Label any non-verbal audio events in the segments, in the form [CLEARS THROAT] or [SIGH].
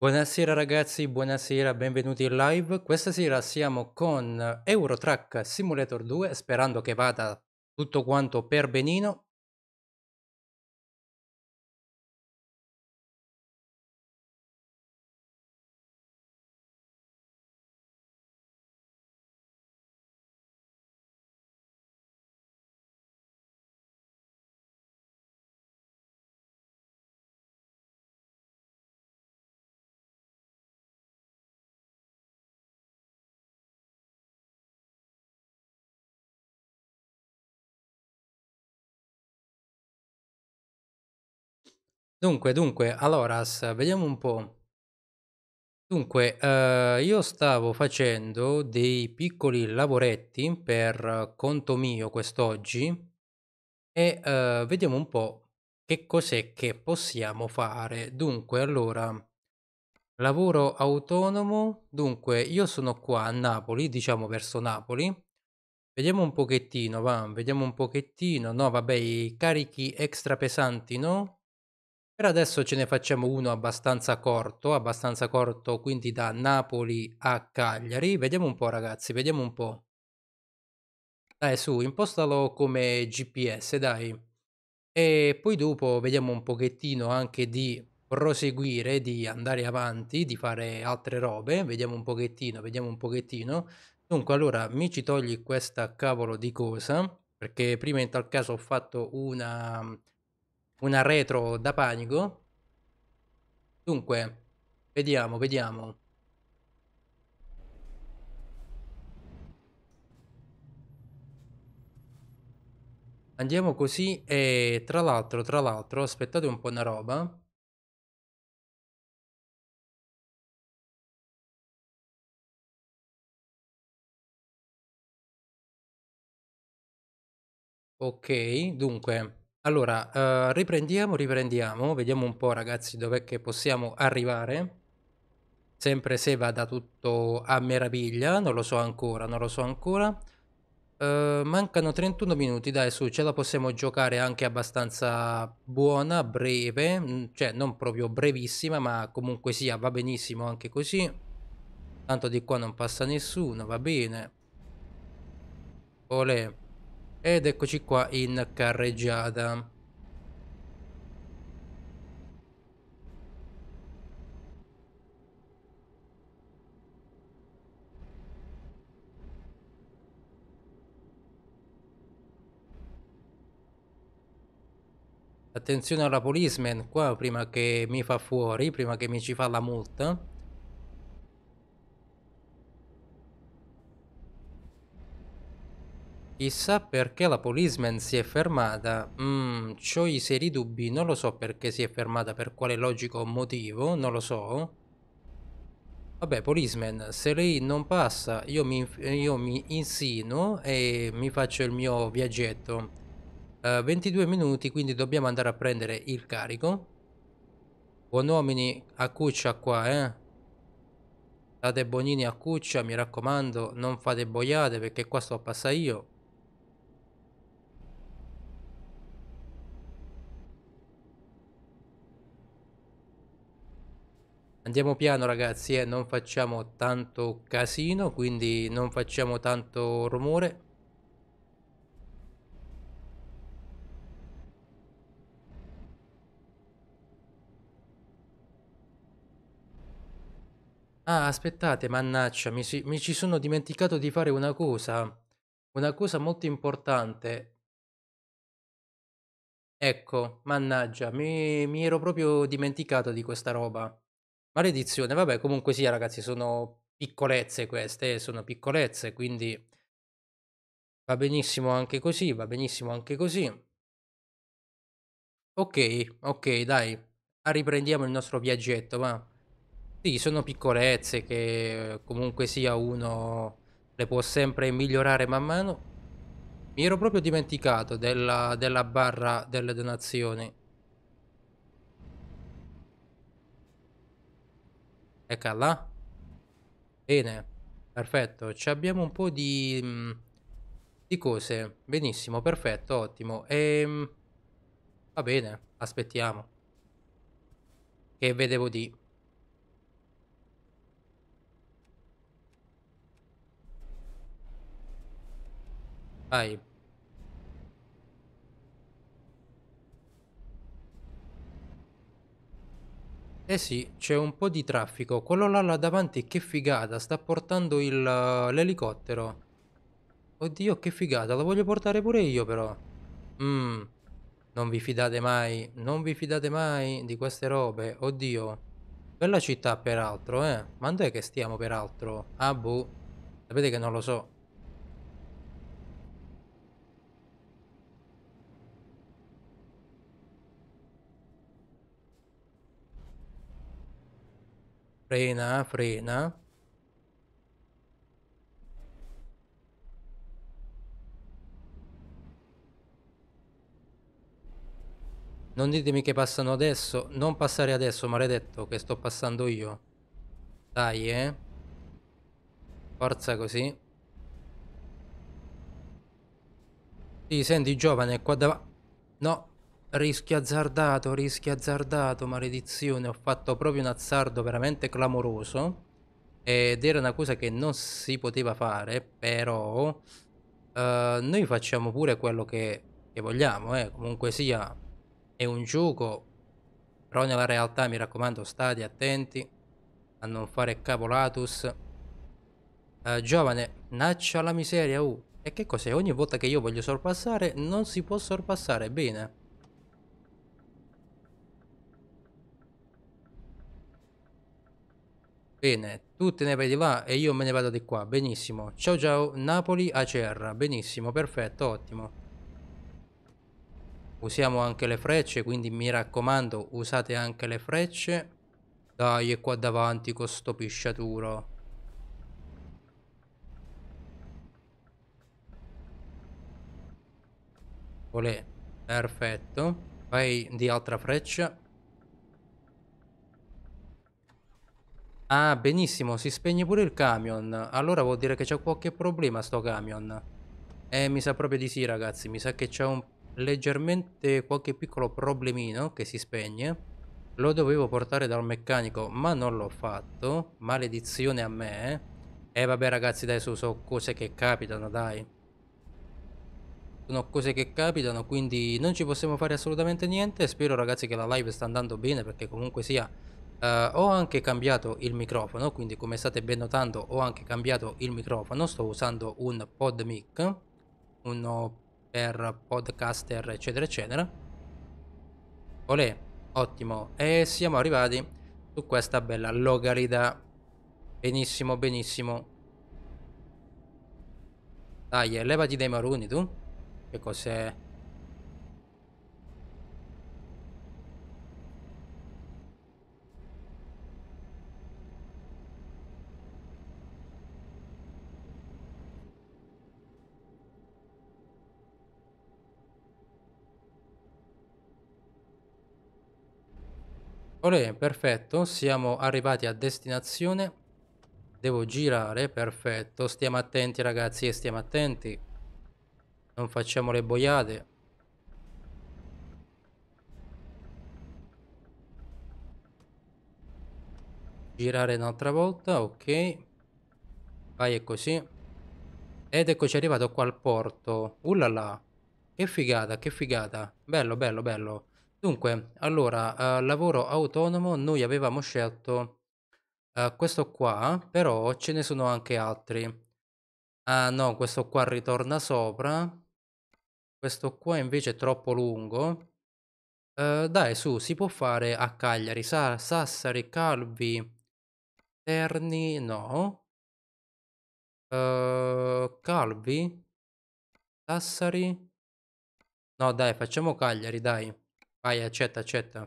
Buonasera ragazzi, buonasera, benvenuti in live. Questa sera siamo con Eurotrack Simulator 2, sperando che vada tutto quanto per benino. Dunque, dunque, allora, vediamo un po'. Dunque, eh, io stavo facendo dei piccoli lavoretti per conto mio quest'oggi e eh, vediamo un po' che cos'è che possiamo fare. Dunque, allora, lavoro autonomo. Dunque, io sono qua a Napoli, diciamo verso Napoli. Vediamo un pochettino, va, vediamo un pochettino. No, vabbè, i carichi extra pesanti, no? Per adesso ce ne facciamo uno abbastanza corto, abbastanza corto quindi da Napoli a Cagliari. Vediamo un po' ragazzi, vediamo un po'. Dai su, impostalo come GPS, dai. E poi dopo vediamo un pochettino anche di proseguire, di andare avanti, di fare altre robe. Vediamo un pochettino, vediamo un pochettino. Dunque, allora, mi ci togli questa cavolo di cosa, perché prima in tal caso ho fatto una una retro da panico. Dunque, vediamo, vediamo. Andiamo così e tra l'altro, tra l'altro, aspettate un po' una roba. Ok, dunque, allora, uhm, riprendiamo, riprendiamo, vediamo un po' ragazzi dov'è che possiamo arrivare. Sempre se vada tutto a meraviglia, non lo so ancora, non lo so ancora. Uhm, mancano 31 minuti, dai su, ce la possiamo giocare anche abbastanza buona, breve, mm, cioè non proprio brevissima, ma comunque sia va benissimo anche così. Tanto di qua non passa nessuno, va bene. Olè. Ed eccoci qua in carreggiata. Attenzione alla policeman qua prima che mi fa fuori, prima che mi ci fa la multa. Chissà perché la policeman si è fermata, mm, ho i seri dubbi, non lo so perché si è fermata, per quale logico motivo, non lo so. Vabbè, policeman, se lei non passa io mi, io mi insinuo e mi faccio il mio viaggetto. Uh, eh, 22 minuti, quindi dobbiamo andare a prendere il carico. Buon uomini, a cuccia qua, eh. State bonini a cuccia, mi raccomando, non fate boiate perché qua sto a passare io. Andiamo piano ragazzi, eh? non facciamo tanto casino, quindi non facciamo tanto rumore. Ah, aspettate, mannaccia, mi, si, mi, ci sono dimenticato di fare una cosa. Una cosa molto importante. Ecco, mannaggia, mi, mi ero proprio dimenticato di questa roba. Maledizione, vabbè, comunque sia, ragazzi, sono piccolezze queste, eh, sono piccolezze, quindi va benissimo anche così, va benissimo anche così. Ok, ok, dai, ah, riprendiamo il nostro viaggetto, ma sì, sono piccolezze che comunque sia uno le può sempre migliorare man mano. Mi ero proprio dimenticato della, della barra delle donazioni. Eccola là. Bene, perfetto. Ci abbiamo un po' di, mm, di cose. Benissimo, perfetto, ottimo. E, ehm, va bene, aspettiamo. Che vedevo di... Vai. Eh sì, c'è un po' di traffico. Quello là, là davanti, che figata, sta portando eh, l'elicottero. Oddio, che figata, lo voglio portare pure io però. Mmm, non vi fidate mai, non vi fidate mai di queste robe, oddio. Bella città peraltro, eh. Ma dov'è che stiamo peraltro? Ah, boh. Sapete che non lo so. Frena, frena. Non ditemi che passano adesso. Non passare adesso, maledetto, che sto passando io. Dai, eh. Forza così. Sì, senti, giovane, qua davanti... No. Rischio azzardato, rischio azzardato, maledizione, ho fatto proprio un azzardo veramente clamoroso ed era una cosa che non si poteva fare, però eh, noi facciamo pure quello che, che vogliamo, eh. comunque sia è un gioco, però nella realtà mi raccomando state attenti a non fare cavolatus. Eh, giovane, naccia la miseria, uh, e che cos'è? Ogni volta che io voglio sorpassare non si può sorpassare, bene. Bene, tu te ne vai di là e io me ne vado di qua, benissimo. Ciao ciao, Napoli a Cerra, benissimo, perfetto, ottimo. Usiamo anche le frecce, quindi mi raccomando, usate anche le frecce. Dai, è qua davanti con sto pisciaturo. Olè, perfetto. Vai di altra freccia. Ah, benissimo, si spegne pure il camion. Allora vuol dire che c'è qualche problema sto camion. Eh, mi sa proprio di sì, ragazzi. Mi sa che c'è un leggermente qualche piccolo problemino che si spegne. Lo dovevo portare dal meccanico, ma non l'ho fatto. Maledizione a me. Eh, eh vabbè, ragazzi, dai, su, sono cose che capitano, dai. Sono cose che capitano, quindi non ci possiamo fare assolutamente niente. Spero, ragazzi, che la live sta andando bene, perché comunque sia Uh, ho anche cambiato il microfono, quindi come state ben notando ho anche cambiato il microfono, sto usando un pod mic, uno per podcaster eccetera eccetera. Olè, ottimo, e siamo arrivati su questa bella logarida. Benissimo, benissimo. Dai, levati dei maroni tu. Che cos'è? Olè, perfetto, siamo arrivati a destinazione. Devo girare, perfetto. Stiamo attenti ragazzi eh, stiamo attenti. Non facciamo le boiate. Girare un'altra volta, ok. Vai è così. Ed eccoci arrivato qua al porto. Ullala. Che figata, che figata. Bello, bello, bello. Dunque, allora, ehm, lavoro autonomo noi avevamo scelto, ehm, questo qua, però ce ne sono anche altri. Ah no, questo qua ritorna sopra. Questo qua invece è troppo lungo. Ehm, dai su, si può fare a Cagliari, Sa Sassari, Calvi, Terni, no. Ehm, Calvi? Sassari? No dai, facciamo Cagliari, dai. Vai, accetta, accetta.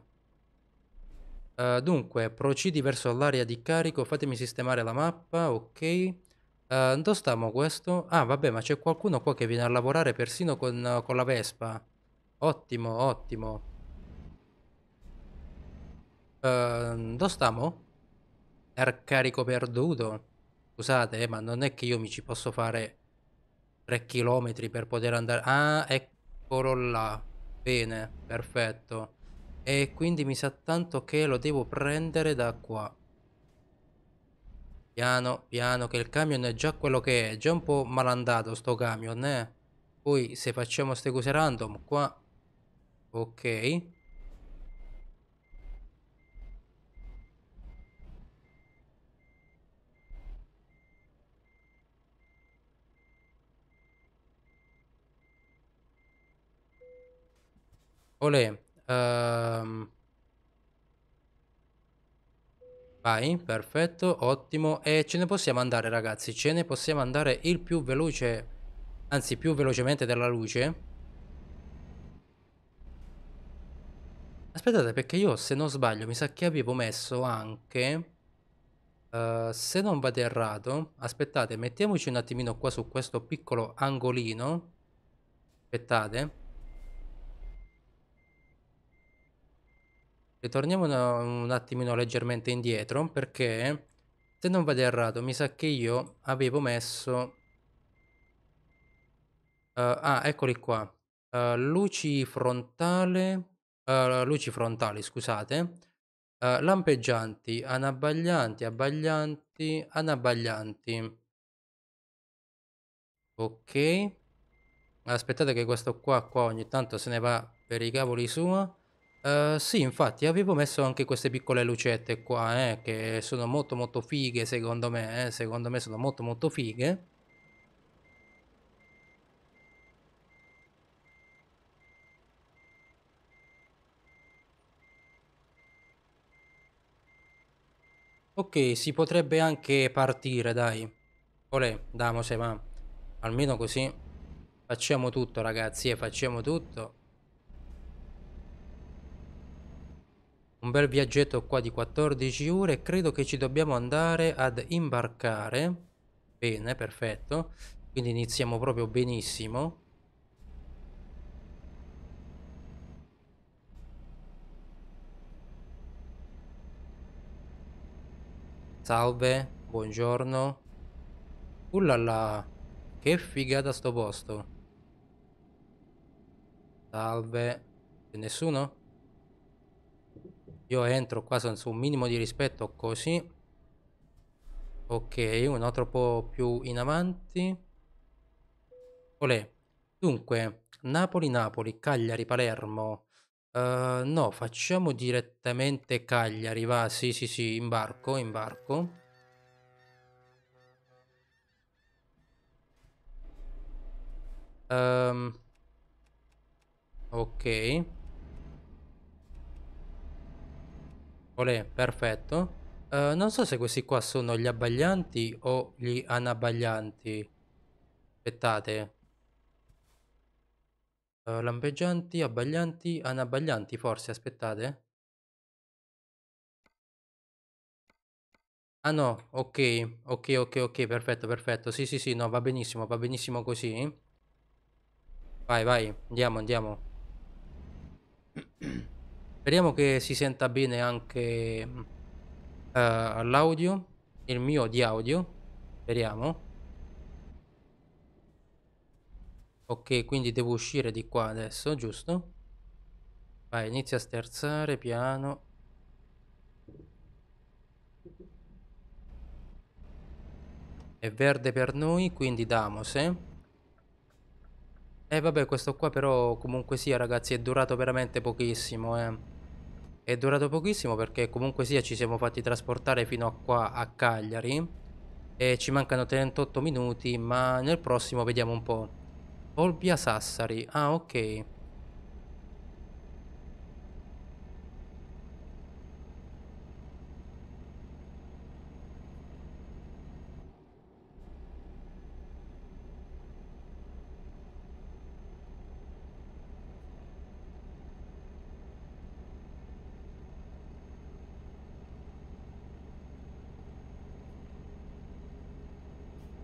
Uh, dunque, procedi verso l'area di carico, fatemi sistemare la mappa, ok. Uh, dove stiamo questo? Ah, vabbè, ma c'è qualcuno qua che viene a lavorare persino con, uh, con la Vespa. Ottimo, ottimo. Uh, dove stiamo? Er carico perduto. Scusate, eh, ma non è che io mi ci posso fare 3 km per poter andare... Ah, eccolo là. Bene, perfetto. E quindi mi sa tanto che lo devo prendere da qua. Piano, piano, che il camion è già quello che è. È già un po' malandato sto camion, eh. Poi se facciamo ste cose random qua... Ok. Olè. Um... Vai, perfetto, ottimo. E ce ne possiamo andare, ragazzi. Ce ne possiamo andare il più veloce, anzi più velocemente della luce. Aspettate, perché io, se non sbaglio, mi sa che avevo messo anche... Uh, se non vado errato, aspettate, mettiamoci un attimino qua su questo piccolo angolino. Aspettate. Ritorniamo una- un attimino leggermente indietro perché, se non vado errato, mi sa che io avevo messo... eh, ah, eccoli qua. Eh, luci frontale... eh, luci frontali, scusate. Eh, lampeggianti, anabbaglianti, abbaglianti, anabbaglianti. Ok. Aspettate che questo qua, qua ogni tanto se ne va per i cavoli sua. Ehm, sì, infatti avevo messo anche queste piccole lucette qua, eh, che sono molto molto fighe secondo me, eh, secondo me sono molto molto fighe. Ok, si potrebbe anche partire, dai. Olè, damo ma Almeno così. Facciamo tutto, ragazzi, e eh, facciamo tutto. un bel viaggetto qua di 14 ore credo che ci dobbiamo andare ad imbarcare bene perfetto quindi iniziamo proprio benissimo salve buongiorno ullala che figata sto posto salve c'è nessuno? Io entro qua senza un minimo di rispetto così. Ok, un altro po' più in avanti. Olè. Dunque, Napoli-Napoli, Cagliari-Palermo. Uh, no, facciamo direttamente Cagliari, va, sì sì sì, imbarco, imbarco. Um, ehm, ok. Olè, perfetto. Eh, non so se questi qua sono gli abbaglianti o gli anabbaglianti. Aspettate. Eh, lampeggianti, abbaglianti, anabbaglianti forse, aspettate. Ah no, ok, ok, ok, ok, perfetto, perfetto. Sì, sì, sì, no, va benissimo, va benissimo così. Vai, vai, andiamo, andiamo. [CLEARS THROAT] Speriamo che si senta bene anche uh, l'audio, il mio di audio, speriamo. Ok, quindi devo uscire di qua adesso, giusto? Vai, inizia a sterzare piano. È verde per noi, quindi damos, eh? E eh, vabbè, questo qua però comunque sia, ragazzi, è durato veramente pochissimo, eh. È durato pochissimo perché comunque sia ci siamo fatti trasportare fino a qua a Cagliari e ci mancano 38 minuti ma nel prossimo vediamo un po'. Olbia Sassari, ah ok.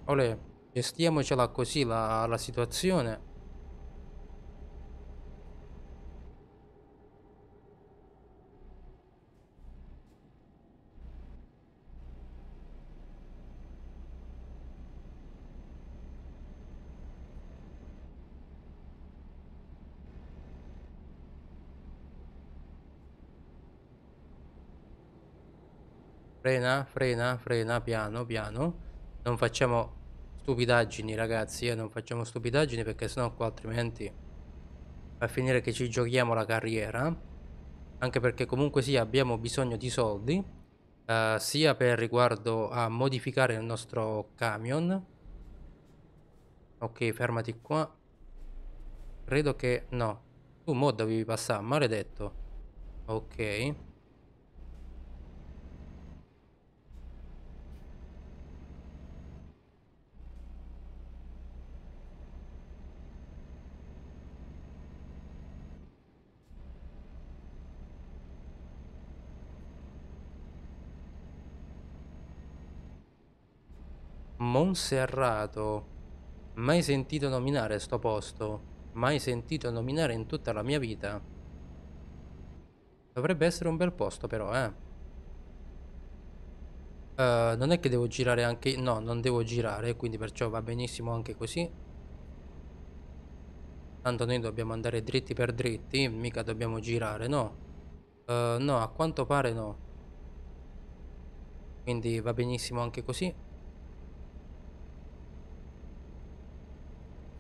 Olè, gestiamocela così la, la situazione. Frena, frena, frena, piano, piano non facciamo stupidaggini ragazzi, eh, non facciamo stupidaggini perché sennò qua altrimenti va a finire che ci giochiamo la carriera, anche perché comunque sì abbiamo bisogno di soldi, eh, sia per riguardo a modificare il nostro camion, ok fermati qua, credo che no, tu mo dovevi passare, maledetto, ok, Monserrato. Mai sentito nominare sto posto. Mai sentito nominare in tutta la mia vita. Dovrebbe essere un bel posto però, eh. Uh, non è che devo girare anche... No, non devo girare, quindi perciò va benissimo anche così. Tanto noi dobbiamo andare dritti per dritti, mica dobbiamo girare, no? Uh, no, a quanto pare no. Quindi va benissimo anche così.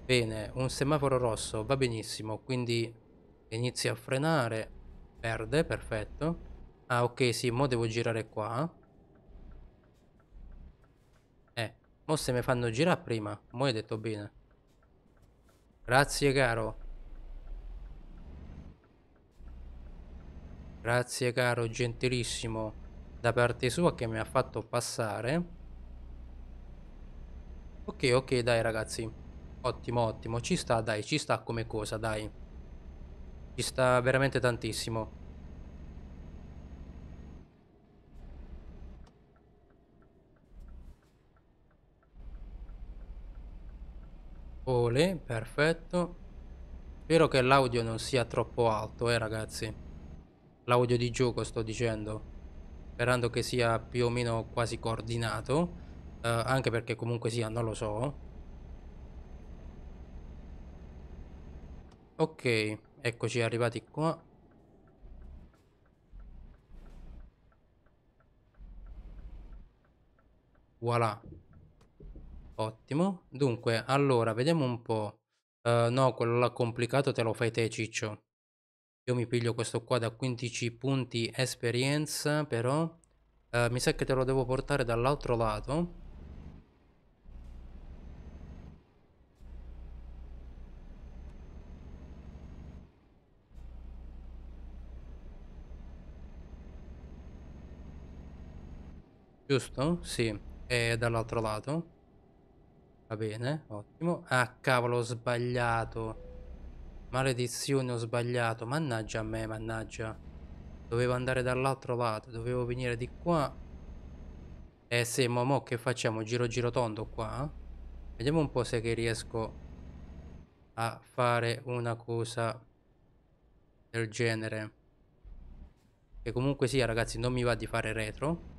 Bene, un semaforo rosso va benissimo, quindi inizia a frenare, perde, perfetto. Ah ok, sì, mo devo girare qua. Eh, mo se mi fanno girare prima, mo hai detto bene. Grazie caro. Grazie caro, gentilissimo da parte sua che mi ha fatto passare. Ok, ok, dai ragazzi. Ottimo, ottimo. Ci sta, dai, ci sta come cosa, dai. Ci sta veramente tantissimo. Ole, perfetto. Spero che l'audio non sia troppo alto, eh ragazzi. L'audio di gioco sto dicendo. Sperando che sia più o meno quasi coordinato. Eh, anche perché comunque sia, non lo so. Ok, eccoci arrivati qua. Voilà. Ottimo. Dunque, allora, vediamo un po'. Uh, no, quello là complicato te lo fai te, ciccio. Io mi piglio questo qua da 15 punti esperienza, però. Uh, mi sa che te lo devo portare dall'altro lato. Giusto? Sì. E dall'altro lato. Va bene, ottimo. Ah, cavolo, ho sbagliato. Maledizione, ho sbagliato. Mannaggia a me, mannaggia. Dovevo andare dall'altro lato, dovevo venire di qua. Eh sì, ma mo che facciamo? Giro giro tondo qua? Eh? Vediamo un po' se che riesco a fare una cosa del genere. Che comunque sia, ragazzi, non mi va di fare retro.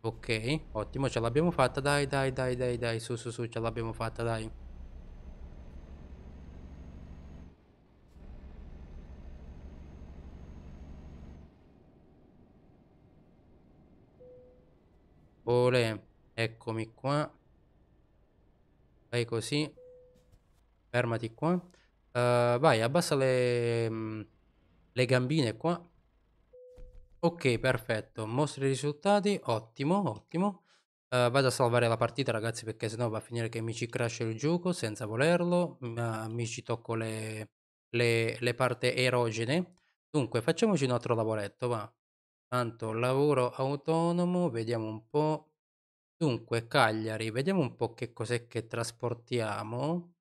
Ok, ottimo, ce l'abbiamo fatta, dai, dai, dai, dai, dai, su, su, su, ce l'abbiamo fatta, dai. Ole, eccomi qua. Fai così. Fermati qua. Uh, vai, abbassa le, mm, le gambine qua. Ok, perfetto. Mostri i risultati. Ottimo, ottimo. Uh, vado a salvare la partita, ragazzi, perché sennò va a finire che mi ci crash il gioco senza volerlo. Uh, mi ci tocco le, le, le parti erogene. Dunque, facciamoci un altro lavoretto, va. Tanto, lavoro autonomo, vediamo un po'. Dunque, Cagliari, vediamo un po' che cos'è che trasportiamo.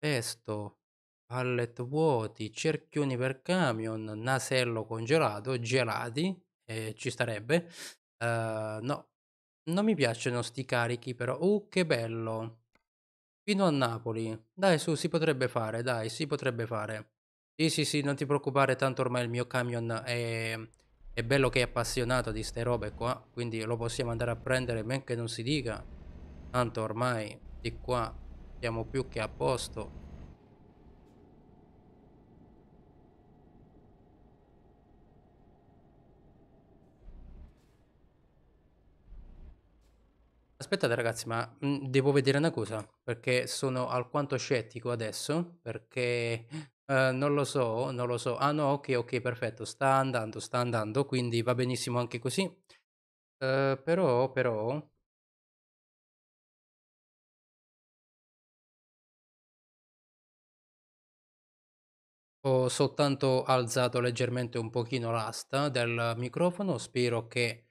Testo, Pallet vuoti, cerchioni per camion, nasello congelato, gelati, eh, ci starebbe. Eh, no, non mi piacciono sti carichi però. Uh, che bello. Fino a Napoli. Dai, su, si potrebbe fare, dai, si potrebbe fare. Sì, sì, sì, non ti preoccupare, tanto ormai il mio camion è, è bello che è appassionato di ste robe qua, quindi lo possiamo andare a prendere ben che non si dica. Tanto ormai di qua siamo più che a posto. Aspettate ragazzi, ma mm, devo vedere una cosa, perché sono alquanto scettico adesso, perché eh, non lo so, non lo so. Ah no, ok, ok, perfetto, sta andando, sta andando, quindi va benissimo anche così. Eh, però, però... Ho soltanto alzato leggermente un pochino l'asta del microfono, spero che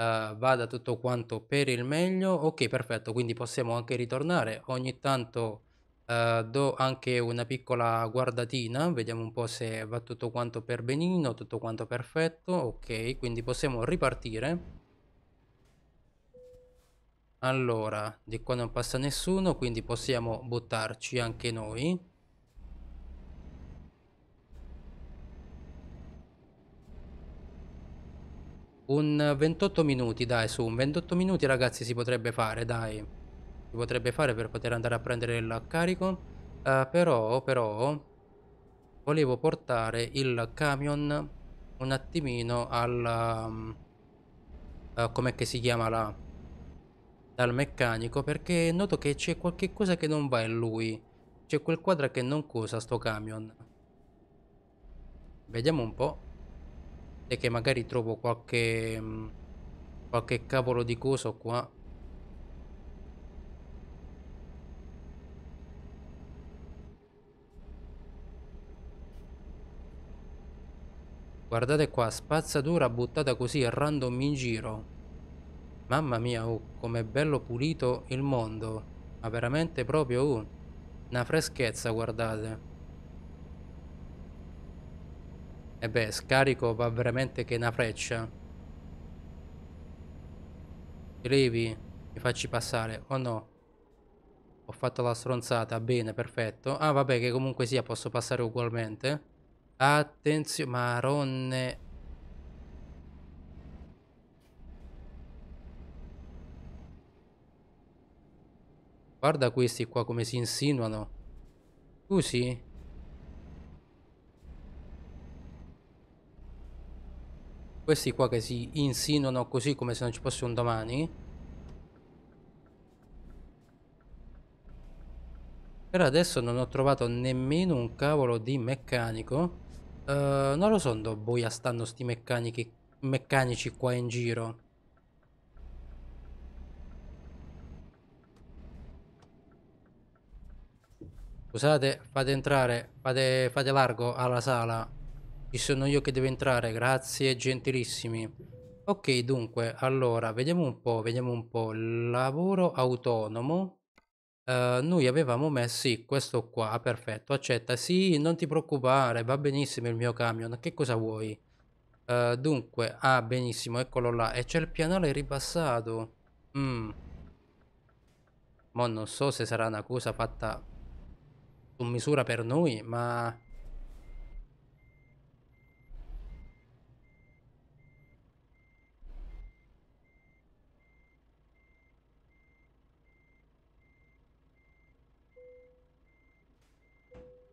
eh, vada tutto quanto per il meglio. Ok, perfetto, quindi possiamo anche ritornare. Ogni tanto eh, do anche una piccola guardatina, vediamo un po' se va tutto quanto per benino, tutto quanto perfetto. Ok, quindi possiamo ripartire. Allora, di qua non passa nessuno, quindi possiamo buttarci anche noi. Un 28 minuti, dai, su, un 28 minuti ragazzi si potrebbe fare, dai. Si potrebbe fare per poter andare a prendere il carico. Uh, però, però, volevo portare il camion un attimino al... Um, uh, com'è che si chiama là? Dal meccanico, perché noto che c'è qualche cosa che non va in lui. C'è quel quadra che non cosa sto camion. Vediamo un po' e che magari trovo qualche mm, qualche cavolo di coso qua Guardate qua, spazzatura buttata così a random in giro. Mamma mia, oh, com'è bello pulito il mondo. Ma veramente proprio, oh, una freschezza, guardate. E eh beh, scarico va veramente che una freccia. Ti levi, mi facci passare, o oh, no? Ho fatto la stronzata, bene, perfetto. Ah, vabbè, che comunque sia, posso passare ugualmente. Attenzione, maronne. Guarda questi qua come si insinuano. Scusi, questi qua che si insinuano così come se non ci fosse un domani. Per adesso non ho trovato nemmeno un cavolo di meccanico. Uh, non lo so dove boia stanno sti meccanici, meccanici qua in giro. Scusate, fate entrare, fate, fate largo alla sala. Ci sono io che devo entrare, grazie, gentilissimi. Ok, dunque, allora, vediamo un po', vediamo un po', lavoro autonomo, uh, noi avevamo messo, sì, questo qua, perfetto, accetta, sì, non ti preoccupare, va benissimo il mio camion, che cosa vuoi? Uh, dunque, ah, benissimo, eccolo là, e c'è il pianale ribassato, mm. Mo non so se sarà una cosa fatta su misura per noi, ma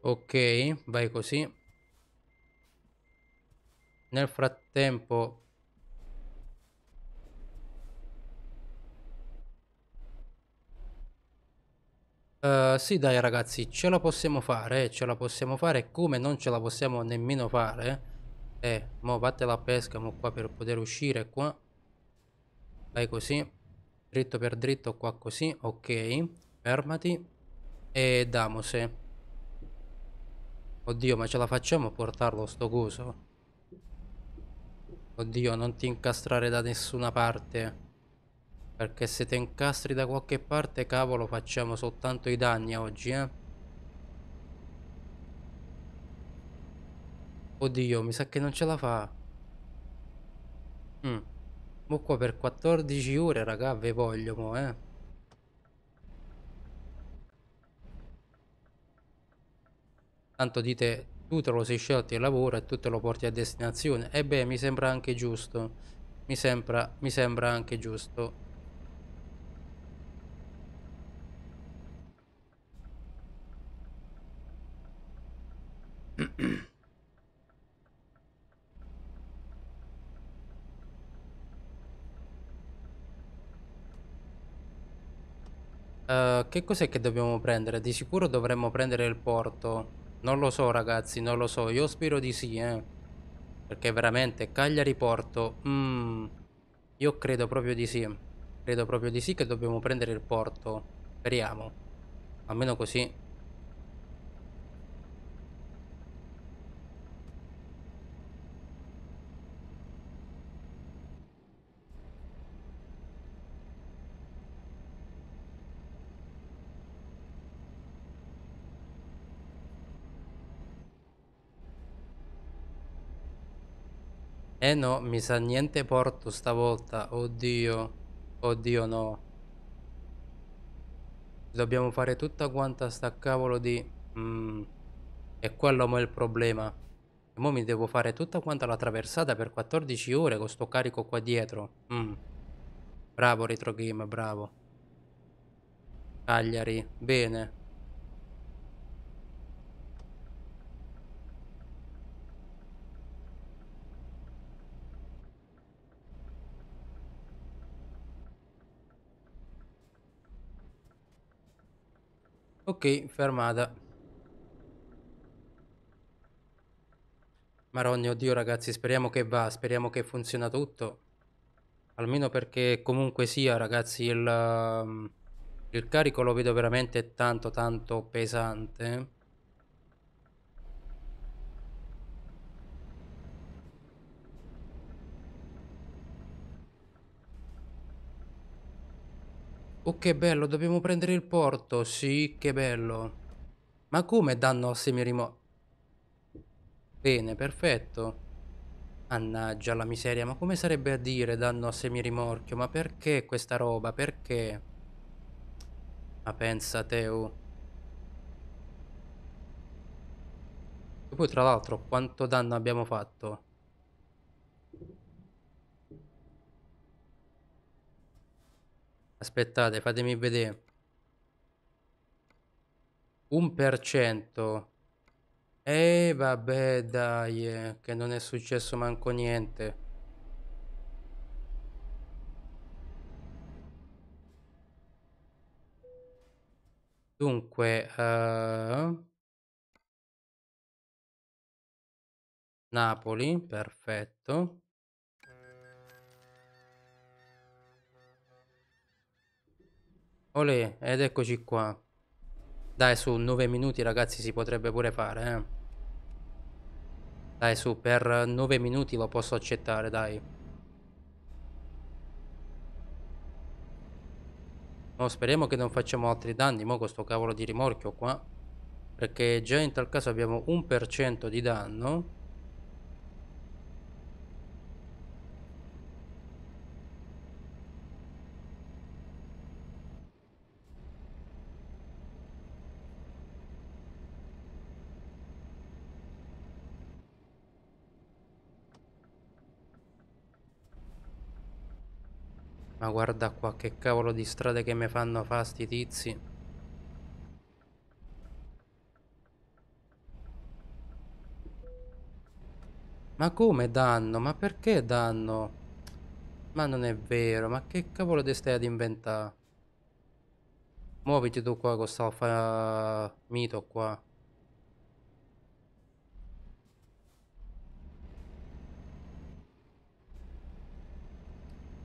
Ok, vai così. Nel frattempo... Uh, sì dai ragazzi, ce la possiamo fare, ce la possiamo fare come non ce la possiamo nemmeno fare. Eh, mo batte la pesca, mo qua per poter uscire qua. Vai così. Dritto per dritto qua così, ok. Fermati. E damose. Oddio, ma ce la facciamo a portarlo sto coso? Oddio, non ti incastrare da nessuna parte. Perché se ti incastri da qualche parte, cavolo, facciamo soltanto i danni oggi, eh. Oddio, mi sa che non ce la fa. Mm. Mo qua per 14 ore, raga, ve voglio, mo, eh. Tanto dite tu te lo sei scelto il lavoro e tu te lo porti a destinazione. E beh, mi sembra anche giusto. Mi sembra, mi sembra anche giusto. Uh, [CLEARS THROAT] che cos'è che dobbiamo prendere? Di sicuro dovremmo prendere il porto. Non lo so ragazzi, non lo so, io spero di sì, eh. Perché veramente Cagliari Porto, mm, io credo proprio di sì. Credo proprio di sì che dobbiamo prendere il porto. Speriamo. Almeno così Eh no, mi sa niente porto stavolta. Oddio. Oddio no. Dobbiamo fare tutta quanta sta cavolo di... Mm. E quello mo è il problema. E mo mi devo fare tutta quanta la traversata per 14 ore con sto carico qua dietro. Mm. Bravo Retro Game, bravo. Cagliari, bene. Ok, fermata. Marogno, oddio ragazzi, speriamo che va, speriamo che funziona tutto. Almeno perché comunque sia, ragazzi, il, um, il carico lo vedo veramente tanto tanto pesante. Oh che bello, dobbiamo prendere il porto. Sì, che bello. Ma come danno semi rimo... Bene, perfetto. Mannaggia la miseria, ma come sarebbe a dire danno a semirimorchio? Ma perché questa roba? Perché? Ma pensa Teo. Oh. E poi tra l'altro quanto danno abbiamo fatto? Aspettate, fatemi vedere. 1%. E eh, vabbè, dai, eh, che non è successo manco niente. Dunque, uh... Napoli, perfetto. Olè, ed eccoci qua. Dai su, 9 minuti ragazzi si potrebbe pure fare, eh. Dai su, per 9 minuti lo posso accettare, dai. No, speriamo che non facciamo altri danni, mo questo cavolo di rimorchio qua. Perché già in tal caso abbiamo 1% di danno. Ma guarda qua che cavolo di strade che mi fanno fa sti tizi. Ma come danno? Ma perché danno? Ma non è vero, ma che cavolo ti stai ad inventare? Muoviti tu qua con sta mito qua.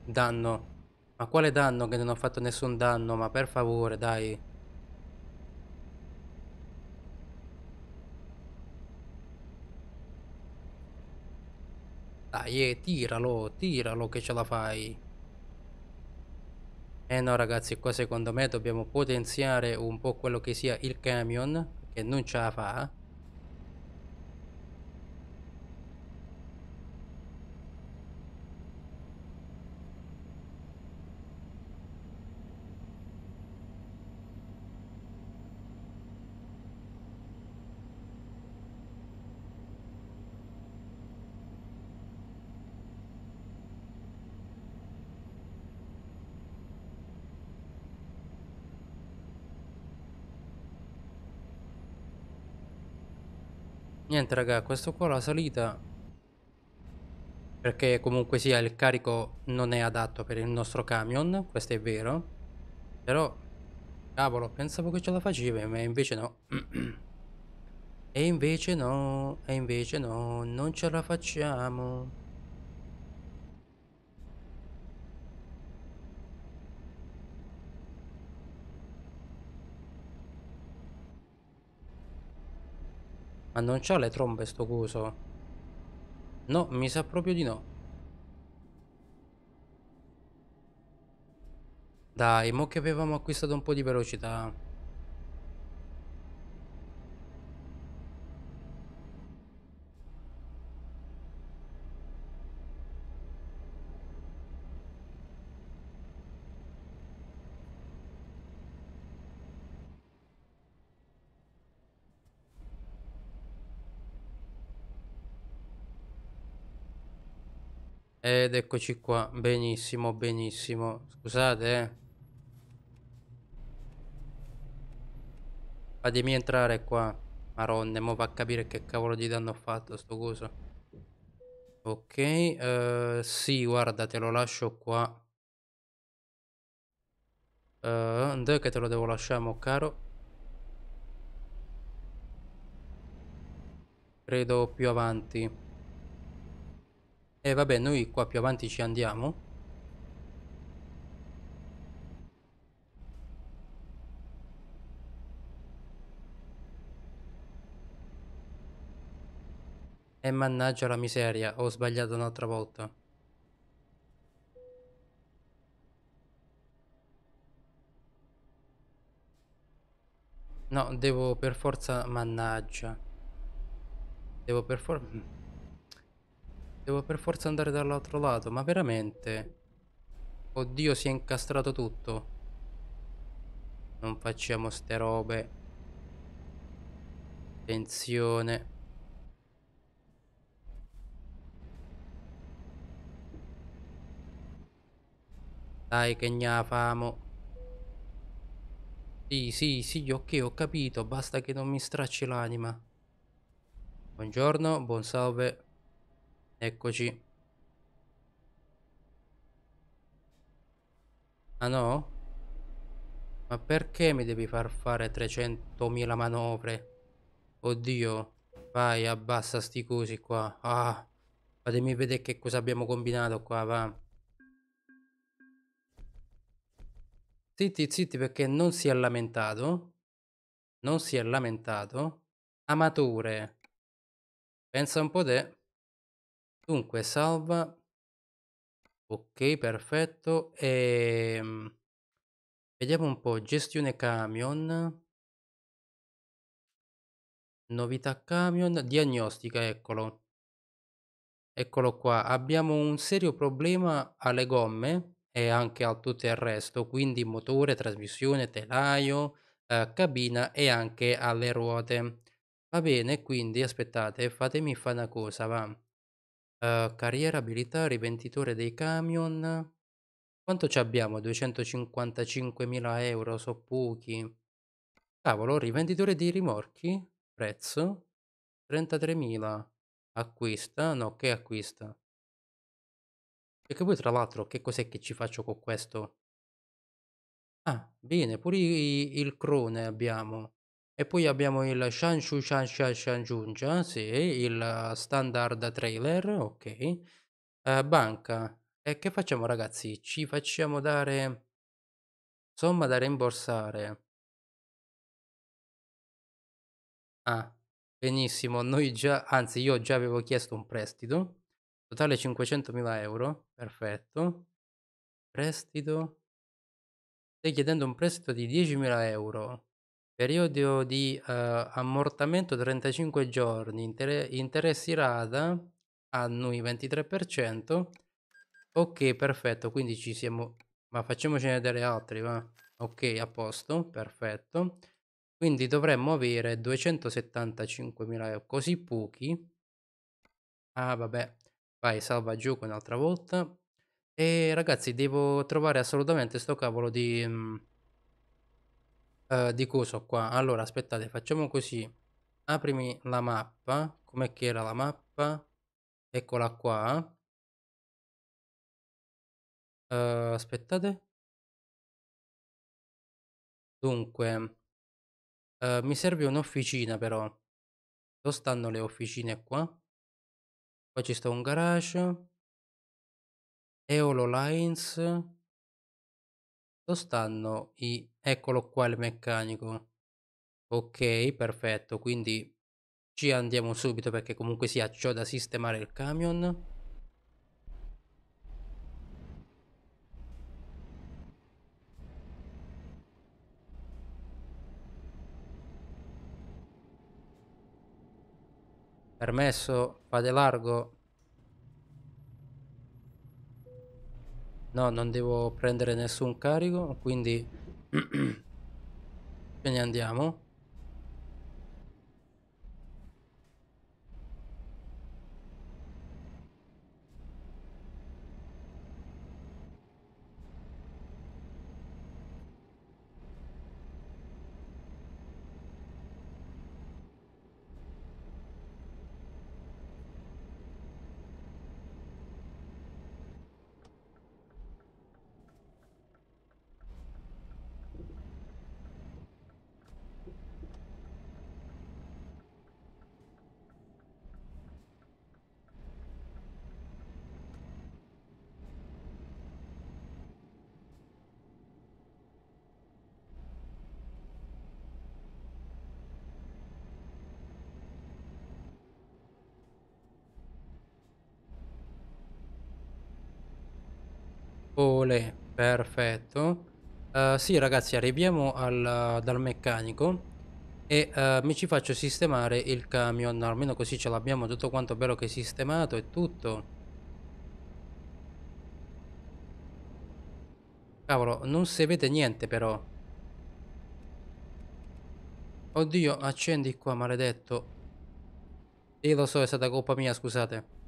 Danno. Ma quale danno che non ho fatto nessun danno? Ma per favore, dai. Dai, eh, tiralo, tiralo che ce la fai. Eh no ragazzi, qua secondo me dobbiamo potenziare un po' quello che sia il camion, che non ce la fa. Niente raga, questo qua la salita perché comunque sia il carico non è adatto per il nostro camion, questo è vero. Però, cavolo, pensavo che ce la faceva ma invece no. [CLEARS THROAT] e invece no, e invece no, non ce la facciamo. Ma non c'ha le trombe sto coso? No, mi sa proprio di no. Dai, mo che avevamo acquistato un po' di velocità. Ed eccoci qua, benissimo, benissimo. Scusate, eh. Fatemi entrare qua. Maronne, mo fa capire che cavolo di danno ho fatto sto coso. Ok, uh, sì, guarda, te lo lascio qua. Uh, eh, dove che te lo devo lasciare, caro? Credo più avanti. E eh, vabbè, noi qua più avanti ci andiamo. E mannaggia la miseria, ho sbagliato un'altra volta. No, devo per forza... mannaggia. Devo per forza... Devo per forza andare dall'altro lato, ma veramente? Oddio, si è incastrato tutto. Non facciamo ste robe. Attenzione. Dai che gna famo. Sì, sì, sì, ok, ho capito. Basta che non mi stracci l'anima. Buongiorno, buon salve. Eccoci. Ah no? Ma perché mi devi far fare 300.000 manovre? Oddio. Vai, abbassa sti cosi qua. Ah. Fatemi vedere che cosa abbiamo combinato qua, va. Zitti, zitti, perché non si è lamentato. Non si è lamentato. Amatore. Pensa un po' te. Dunque salva. Ok, perfetto. Ehm, vediamo un po'. Gestione camion. Novità camion. Diagnostica, eccolo. Eccolo qua. Abbiamo un serio problema alle gomme e anche al tutto il resto, quindi motore, trasmissione, telaio, eh, cabina e anche alle ruote. Va bene, quindi aspettate, fatemi fare una cosa, va. Ehm, carriera, abilità, rivenditore dei camion. Quanto ci abbiamo? 255.000 euro, so pochi. Cavolo, rivenditore di rimorchi? Prezzo? 33.000. Acquista? No, che acquista? Perché poi tra l'altro che cos'è che ci faccio con questo? Ah, bene, pure i- il crone abbiamo. E poi abbiamo il Shanshu Shansha Shanjunja, sì, il standard trailer, ok. Eh, banca. E che facciamo ragazzi? Ci facciamo dare somma da rimborsare. Ah, benissimo, noi già, anzi io già avevo chiesto un prestito. Totale 500.000 euro, perfetto. Prestito. Stai chiedendo un prestito di 10.000 euro periodo di eh, ammortamento 35 giorni, inter- interessi rada annui 23%. Ok, perfetto, quindi ci siamo... Ma facciamocene vedere altri, va? Ok, a posto, perfetto. Quindi dovremmo avere 275.000 euro, così pochi. Ah, vabbè. Vai, salva giù un'altra volta. E ragazzi, devo trovare assolutamente sto cavolo di... Mh, mm, eh, di coso qua. Allora, aspettate, facciamo così. Aprimi la mappa. Com'è che era la mappa? Eccola qua. Uh, aspettate. Dunque, uh, mi serve un'officina però. Dove stanno le officine qua? Poi ci sta un garage. Eolo Lines. Dove stanno i... Eccolo qua il meccanico. Ok, perfetto, quindi ci andiamo subito perché comunque sia ciò da sistemare il camion. Permesso, fate largo. No, non devo prendere nessun carico, quindi ce [CLEARS THROAT] ne andiamo. Ole, perfetto. Uh, sì ragazzi, arriviamo al, dal meccanico e uh, mi ci faccio sistemare il camion, almeno così ce l'abbiamo tutto quanto bello che è sistemato e tutto. Cavolo, non si vede niente però. Oddio, accendi qua, maledetto. Io lo so, è stata colpa mia, scusate.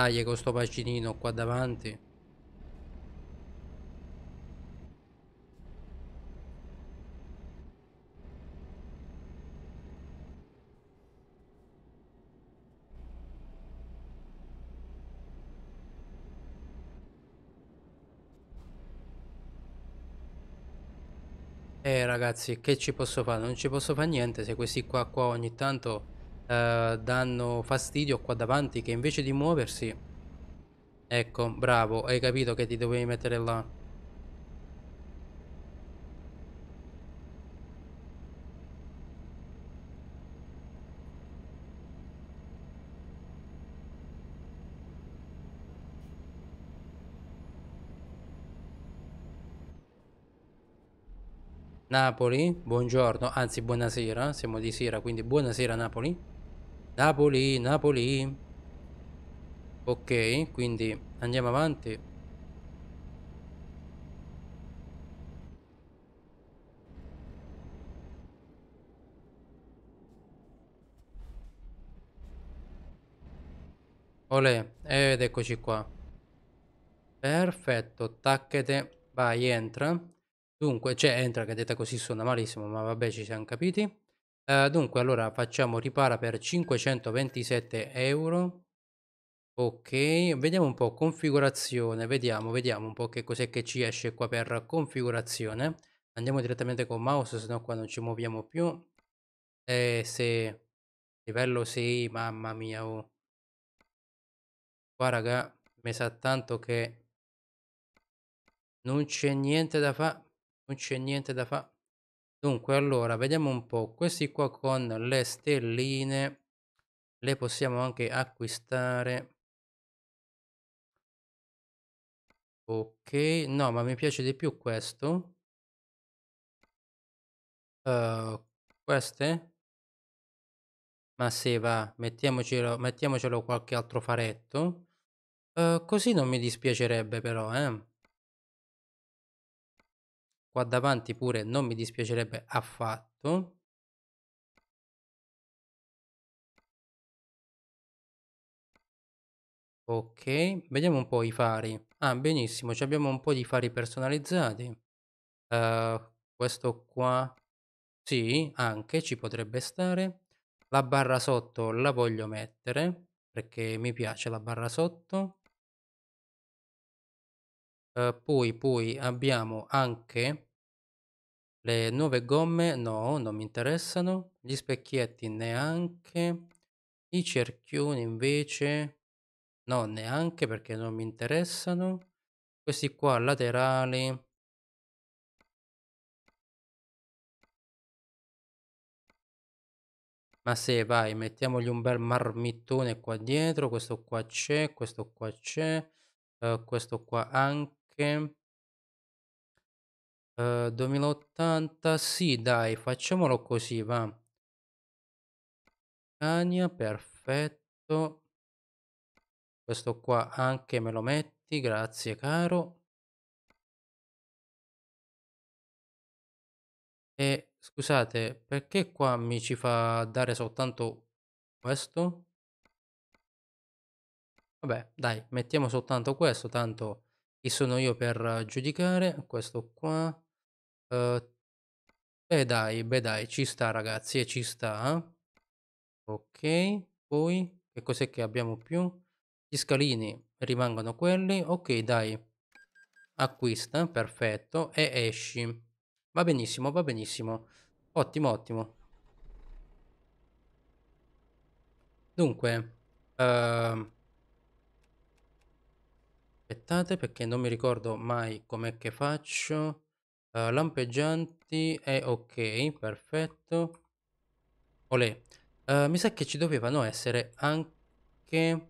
taglie con sto pacinino qua davanti Eh ragazzi che ci posso fare? Non ci posso fare niente se questi qua qua ogni tanto eh, danno fastidio qua davanti che invece di muoversi ecco bravo hai capito che ti dovevi mettere là Napoli, buongiorno, anzi buonasera, siamo di sera, quindi buonasera Napoli. Napoli, Napoli. Ok, quindi andiamo avanti. Olè, ed eccoci qua. Perfetto, tacchete, vai, entra. Dunque, cioè, entra che detta così suona malissimo, ma vabbè, ci siamo capiti. Eh, dunque, allora facciamo ripara per 527 euro. Ok, vediamo un po' configurazione, vediamo, vediamo un po' che cos'è che ci esce qua per configurazione. Andiamo direttamente con mouse, se no qua non ci muoviamo più. E se livello 6, mamma mia, oh. Qua raga, mi sa tanto che non c'è niente da fa, non c'è niente da fa. Dunque allora vediamo un po', questi qua con le stelline le possiamo anche acquistare. Ok, no ma mi piace di più questo. Uh, queste? Ma se va, mettiamocelo, mettiamocelo qualche altro faretto. Uh, così non mi dispiacerebbe però eh qua davanti pure non mi dispiacerebbe affatto ok vediamo un po' i fari ah benissimo ci abbiamo un po' di fari personalizzati uh, questo qua sì anche ci potrebbe stare la barra sotto la voglio mettere perché mi piace la barra sotto eh, poi, poi abbiamo anche le nuove gomme, no, non mi interessano. Gli specchietti neanche. I cerchioni invece, no, neanche perché non mi interessano. Questi qua laterali. Ma se vai, mettiamogli un bel marmittone qua dietro, questo qua c'è, questo qua c'è, eh, questo qua anche che Ehm, 2080, sì dai, facciamolo così, va. Scania, perfetto. Questo qua anche me lo metti, grazie caro. E scusate, perché qua mi ci fa dare soltanto questo? Vabbè, dai, mettiamo soltanto questo, tanto chi sono io per giudicare? Questo qua. Eh, beh dai, beh dai, ci sta ragazzi e ci sta. Ok, poi che cos'è che abbiamo più? Gli scalini rimangono quelli. Ok dai, acquista, perfetto, e esci. Va benissimo, va benissimo. Ottimo, ottimo. Dunque, uh, Aspettate perché non mi ricordo mai com'è che faccio. Uh, lampeggianti è ok, perfetto. Olè. Uh, mi sa che ci dovevano essere anche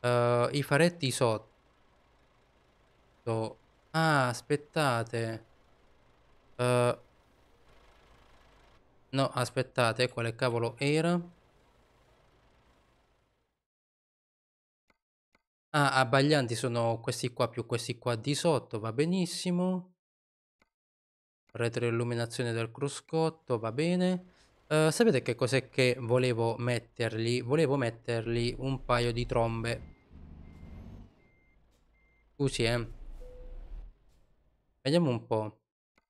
uh, i faretti sotto. Ah, aspettate. no, aspettate, quale cavolo era? Ah, abbaglianti sono questi qua più questi qua di sotto, va benissimo. Retroilluminazione del cruscotto, va bene. Eh, sapete che cos'è che volevo metterli? Volevo metterli un paio di trombe. Scusi, eh. Vediamo un po'.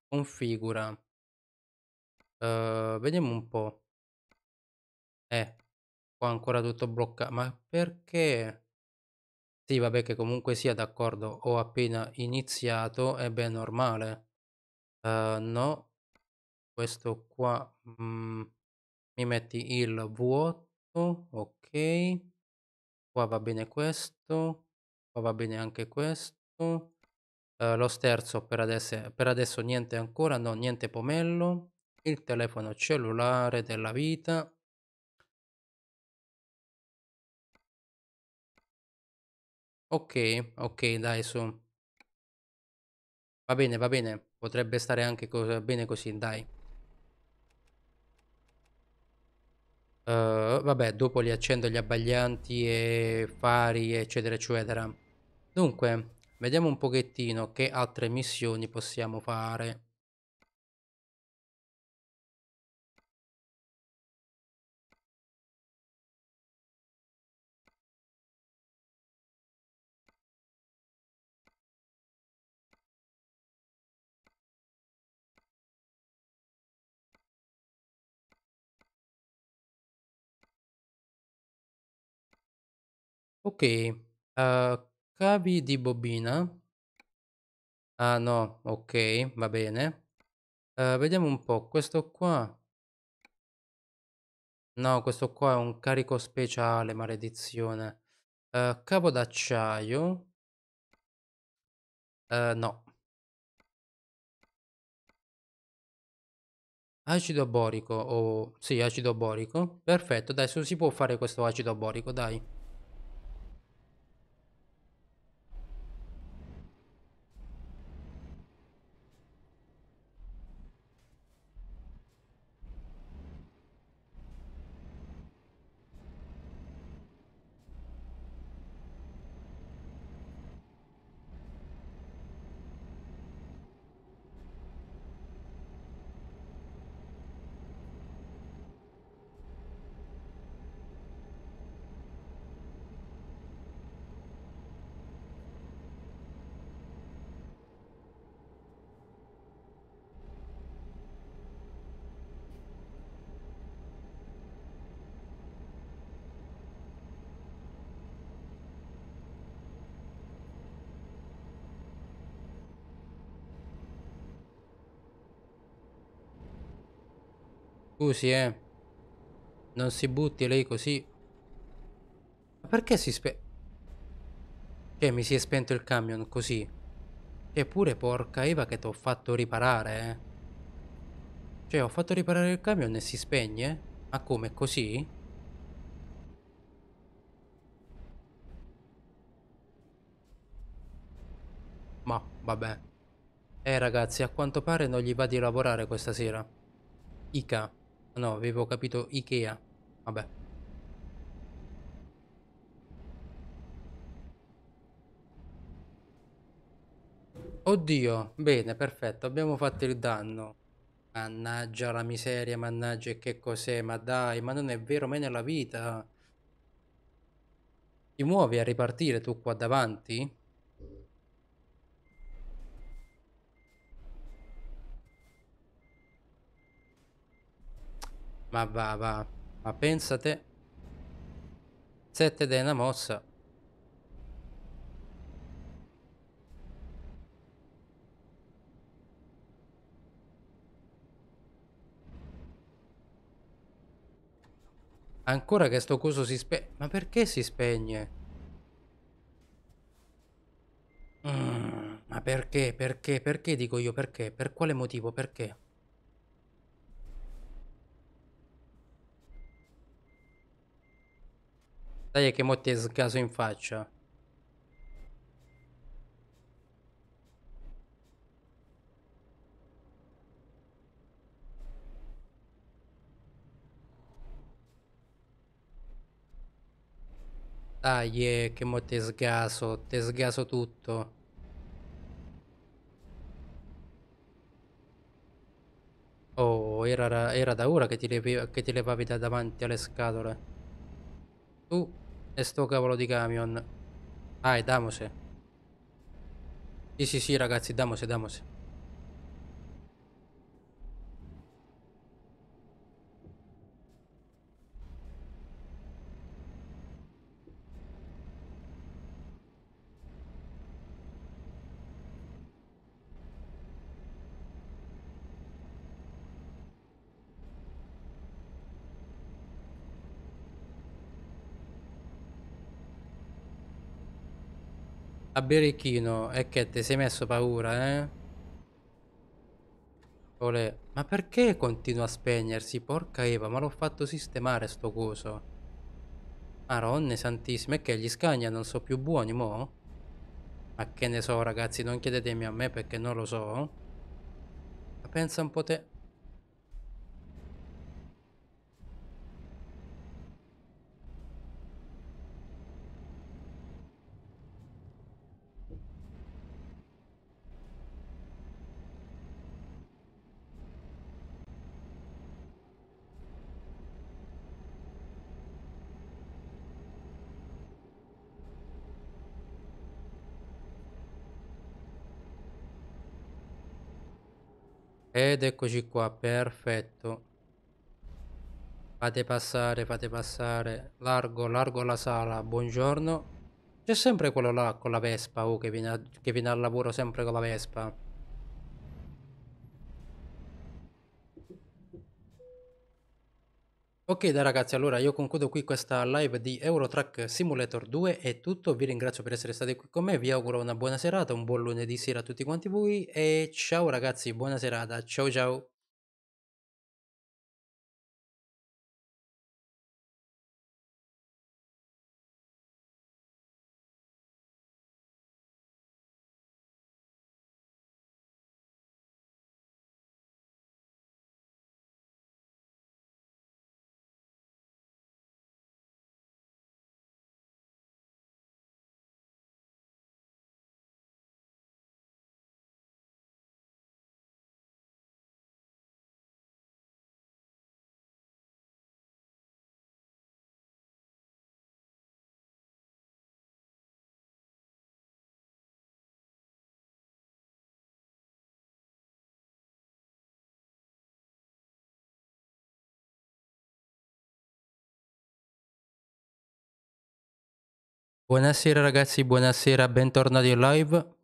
Configura. Eh, vediamo un po'. Eh, qua ancora tutto bloccato. Ma perché? sì vabbè che comunque sia d'accordo ho appena iniziato è ben normale uh, no questo qua mm, mi metti il vuoto ok qua va bene questo qua va bene anche questo Uh, lo sterzo per adesso, per adesso niente ancora, no, niente pomello, il telefono cellulare della vita, Ok, ok, dai su. Va bene, va bene. Potrebbe stare anche co bene così, dai. Eh, vabbè, dopo li accendo gli abbaglianti e fari, eccetera, eccetera. Dunque, vediamo un pochettino che altre missioni possiamo fare. Ok, eh, cavi di bobina. Ah no, ok, va bene. Eh, vediamo un po', questo qua... No, questo qua è un carico speciale, maledizione. Eh, cavo d'acciaio. Eh, no. Acido borico, o oh, sì, acido borico. Perfetto, dai, si può fare questo acido borico, dai. Scusi, eh. Non si butti lei così. Ma perché si spe... Cioè, mi si è spento il camion così. Eppure, porca Eva che ti ho fatto riparare, eh. Cioè, ho fatto riparare il camion e si spegne? Ma come, così? Ma, vabbè. Eh, ragazzi, a quanto pare non gli va di lavorare questa sera. Ica. No, avevo capito Ikea. Vabbè. Oddio, bene, perfetto, abbiamo fatto il danno. Mannaggia la miseria, mannaggia che cos'è, ma dai, ma non è vero mai nella vita. Ti muovi a ripartire tu qua davanti? Ma va, va. Ma pensa te. 7 è una mossa. Ancora che sto coso si spegne. Ma perché si spegne? Mm, ma perché? Perché? Perché dico io? Perché? Per quale motivo? Perché? Dai che mo ti sgaso in faccia. Dai eh, che mo ti sgaso, ti sgaso tutto. Oh, era, era da ora che ti, levi, che ti levavi da davanti alle scatole. Tu e sto cavolo di camion. Ah, Dai, damose. Sì, sì, sì, ragazzi, damose, damose. A birichino, e che ti sei messo paura, eh? Olè. Ma perché continua a spegnersi? Porca Eva, ma l'ho fatto sistemare sto coso. Maronne santissime, è che gli scagna non so più buoni, mo'? Ma che ne so ragazzi, non chiedetemi a me perché non lo so. Ma pensa un po' te... Ed eccoci qua, perfetto. Fate passare, fate passare. Largo, largo la sala, buongiorno. C'è sempre quello là con la Vespa, oh, che viene, a, che viene al lavoro sempre con la Vespa. Ok dai ragazzi, allora io concludo qui questa live di Eurotrack Simulator 2, è tutto, vi ringrazio per essere stati qui con me, vi auguro una buona serata, un buon lunedì sera a tutti quanti voi e ciao ragazzi, buona serata, ciao ciao! Buonasera ragazzi, buonasera, bentornati in live.